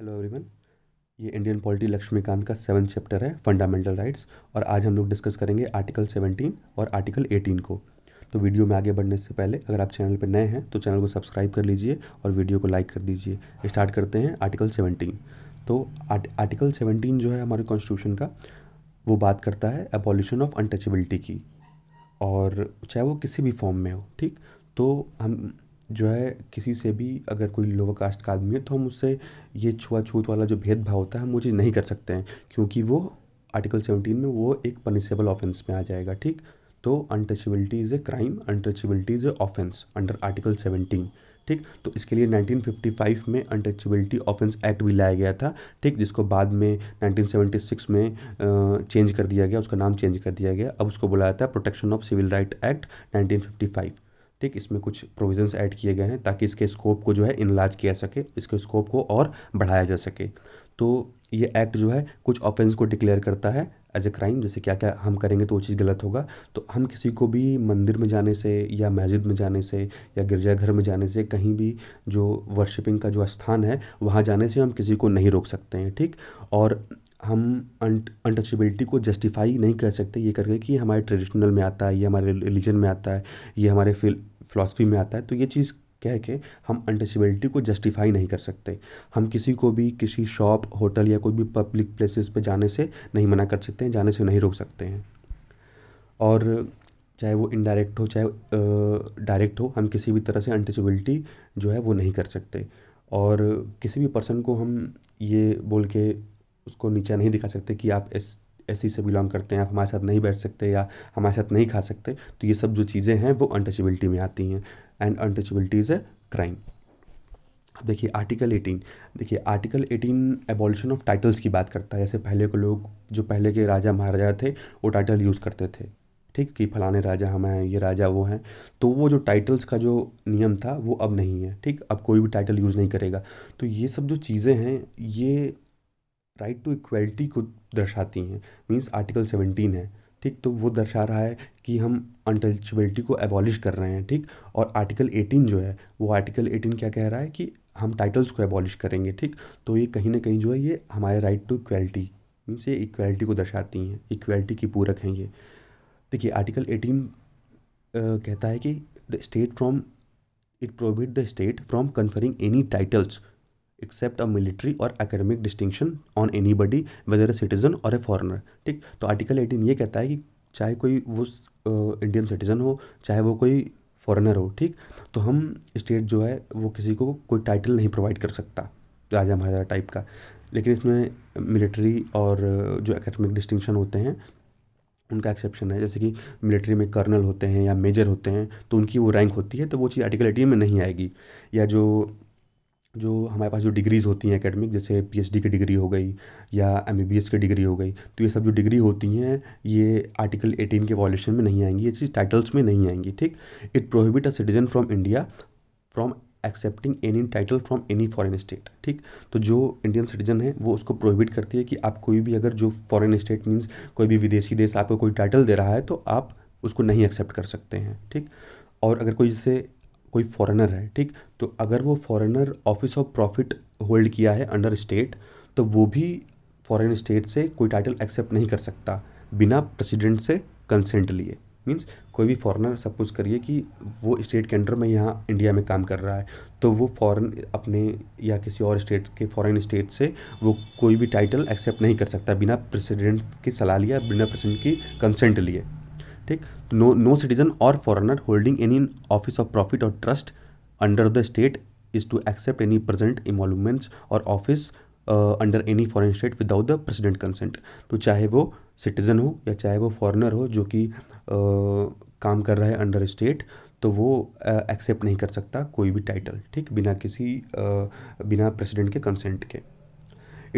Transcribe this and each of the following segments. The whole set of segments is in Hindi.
हेलो एवरीवन ये इंडियन पॉलिटी लक्ष्मीकांत का सेवन चैप्टर है फंडामेंटल राइट्स और आज हम लोग डिस्कस करेंगे आर्टिकल सेवनटीन और आर्टिकल एटीन को तो वीडियो में आगे बढ़ने से पहले अगर आप चैनल पर नए हैं तो चैनल को सब्सक्राइब कर लीजिए और वीडियो को लाइक कर दीजिए स्टार्ट करते हैं आर्टिकल सेवनटीन तो आर्टिकल सेवनटीन जो है हमारे कॉन्स्टिट्यूशन का वो बात करता है एबॉल्यूशन ऑफ अनटचबिलिटी की और चाहे वो किसी भी फॉर्म में हो ठीक तो हम जो है किसी से भी अगर कोई लोअर कास्ट का आदमी है तो हम उससे ये छुआछूत वाला जो भेदभाव होता है हम वो चीज़ नहीं कर सकते हैं क्योंकि वो आर्टिकल सेवनटीन में वो एक पनिशेबल ऑफेंस में आ जाएगा ठीक तो untouchability is a crime untouchability is a offence under article seventeen ठीक तो इसके लिए 1955 में अनटचबिलिटी ऑफेंस एक्ट भी लाया गया था ठीक जिसको बाद में 1976 में चेंज कर दिया गया उसका नाम चेंज कर दिया गया अब उसको बुलाया था protection of civil right act 1955 ठीक इसमें कुछ प्रोविजंस ऐड किए गए हैं ताकि इसके स्कोप को जो है इनलाज किया सके इसके स्कोप को और बढ़ाया जा सके तो ये एक्ट जो है कुछ ऑफेंस को डिक्लेयर करता है एज ए क्राइम जैसे क्या क्या हम करेंगे तो वो चीज़ गलत होगा तो हम किसी को भी मंदिर में जाने से या मस्जिद में जाने से या गिरजाघर में जाने से कहीं भी जो वर्शिपिंग का जो स्थान है वहाँ जाने से हम किसी को नहीं रोक सकते हैं ठीक और हम अनटचेबिलिटी को जस्टिफाई नहीं कर सकते ये करके कि हमारे ट्रेडिशनल में आता है ये हमारे रिलीजन में आता है ये हमारे फिल में आता है तो ये चीज़ कह के हम अनटचेबिलिटी को जस्टिफाई नहीं कर सकते हम किसी को भी किसी शॉप होटल या कोई भी पब्लिक प्लेसेस पे जाने से नहीं मना कर सकते हैं जाने से नहीं रोक सकते हैं और चाहे वो इनडायरेक्ट हो चाहे डायरेक्ट हो हम किसी भी तरह से अनटचेबिलिटी जो है वो नहीं कर सकते और किसी भी पर्सन को हम ये बोल के उसको नीचा नहीं दिखा सकते कि आप एस एस से बिलोंग करते हैं आप हमारे साथ नहीं बैठ सकते या हमारे साथ नहीं खा सकते तो ये सब जो चीज़ें हैं वो अनटचबिलिटी में आती हैं and untouchability is a crime अब देखिए आर्टिकल 18 देखिए आर्टिकल 18 एबॉलिशन ऑफ टाइटल्स की बात करता है जैसे पहले के लोग जो पहले के राजा महाराजा थे वो टाइटल यूज़ करते थे ठीक कि फलाने राजा हम हैं ये राजा वो हैं तो वो जो टाइटल्स का जो नियम था वो अब नहीं है ठीक अब कोई भी टाइटल यूज़ नहीं करेगा तो ये सब जो चीज़ें हैं ये राइट टू इक्वलिटी को दर्शाती हैं मीन्स आर्टिकल सेवनटीन है ठीक तो वो दर्शा रहा है कि हम अनटचबिलिटी को एबॉलिश कर रहे हैं ठीक और आर्टिकल एटीन जो है वो आर्टिकल एटीन क्या कह रहा है कि हम टाइटल्स को एबॉलिश करेंगे ठीक तो ये कहीं ना कहीं जो है ये हमारे राइट टू इक्वलिटी मीन्स ये इक्वलिटी को दर्शाती हैं इक्वलिटी की पूरक हैं ये देखिए आर्टिकल एटीन कहता है कि the state from it provide the state from conferring any titles except a military or academic distinction on anybody whether a citizen or a foreigner ठीक तो आर्टिकल एटीन ये कहता है कि चाहे कोई वो इंडियन सिटीजन हो चाहे वो कोई फॉरेनर हो ठीक तो हम स्टेट जो है वो किसी को कोई टाइटल नहीं प्रोवाइड कर सकता राजा महाराजा टाइप का लेकिन इसमें मिलिट्री और जो एकेडमिक डिस्टिंक्शन होते हैं उनका एक्सेप्शन है जैसे कि मिलिट्री में कर्नल होते हैं या मेजर होते हैं तो उनकी वो रैंक होती है तो वो चीज़ आर्टिकल एटीन में नहीं आएगी या जो जो हमारे पास जो डिग्रीज़ होती हैं एकेडमिक जैसे पीएचडी की डिग्री हो गई या एमबीबीएस की डिग्री हो गई तो ये सब जो डिग्री होती हैं ये आर्टिकल 18 के वॉल्यूशन में नहीं आएंगी ये चीज़ टाइटल्स में नहीं आएंगी ठीक it prohibit a citizen from India from accepting any title from any foreign state ठीक तो जो इंडियन सिटीजन है वो उसको प्रोहिबिट करती है कि आप कोई भी अगर जो फॉरन स्टेट मीन्स कोई भी विदेशी देश आपको कोई टाइटल दे रहा है तो आप उसको नहीं एक्सेप्ट कर सकते हैं ठीक और अगर कोई जैसे कोई फॉरेनर है ठीक तो अगर वो foreigner office of profit hold किया है अंडर स्टेट तो वो भी फॉरेन स्टेट से कोई टाइटल एक्सेप्ट नहीं कर सकता बिना प्रेसिडेंट से कंसेंट लिए मीन्स कोई भी फॉरेनर सपोज करिए कि वो स्टेट के अंडर में यहाँ इंडिया में काम कर रहा है तो वो फॉरेन अपने या किसी और स्टेट के फॉरेन स्टेट से वो कोई भी टाइटल एक्सेप्ट नहीं कर सकता बिना प्रेसिडेंट की सलाह लिया बिना प्रेसिडेंट की कंसेंट लिए ठीक no no citizen or foreigner holding any office of profit or trust under the state is to accept any present emoluments or office under any foreign state without the president consent तो चाहे वो सिटीज़न हो या चाहे वो फॉरनर हो जो कि uh, काम कर रहा है अंडर स्टेट तो वो एक्सेप्ट uh, नहीं कर सकता कोई भी टाइटल ठीक बिना किसी uh, बिना प्रेसिडेंट के कंसेंट के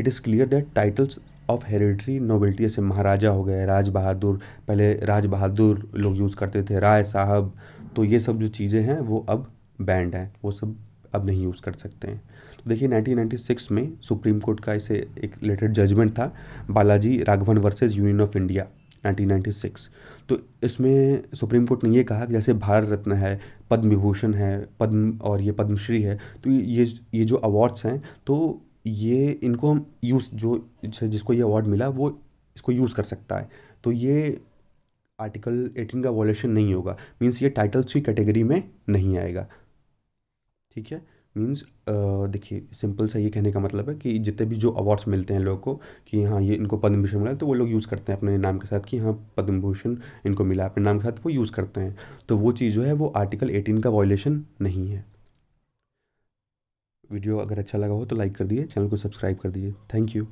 it is clear that titles of hereditary nobility जैसे महाराजा हो गए राज बहादुर पहले राज बहादुर लोग यूज़ करते थे राय साहब तो ये सब जो चीज़ें हैं वो अब बैंड हैं वो सब अब नहीं यूज़ कर सकते हैं तो देखिए 1996 में सुप्रीम कोर्ट का इसे एक लेटेड जजमेंट था Balaji Raghavan versus Union of India 1996 तो इसमें सुप्रीम कोर्ट ने ये कहा कि जैसे भारत रत्न है पद्म विभूषण है पद्म और ये पद्मश्री है तो ये ये जो अवार्ड्स हैं तो ये इनको हम यूज़ जो जिसको ये अवार्ड मिला वो इसको यूज़ कर सकता है तो ये आर्टिकल एटीन का वॉलेशन नहीं होगा मीन्स ये टाइटल्स की कैटेगरी में नहीं आएगा ठीक है मीन्स देखिए सिंपल सा ये कहने का मतलब है कि जितने भी जो अवार्ड्स मिलते हैं लोगों को कि हाँ ये इनको पद्म भूषण मिला तो वो लोग यूज़ करते हैं अपने नाम के साथ कि हाँ पद्म भूषण इनको मिला अपने नाम के साथ वो यूज़ करते हैं तो वो चीज़ जो है वो आर्टिकल एटीन का वॉयलेशन नहीं है वीडियो अगर अच्छा लगा हो तो लाइक कर दीजिए चैनल को सब्सक्राइब कर दीजिए थैंक यू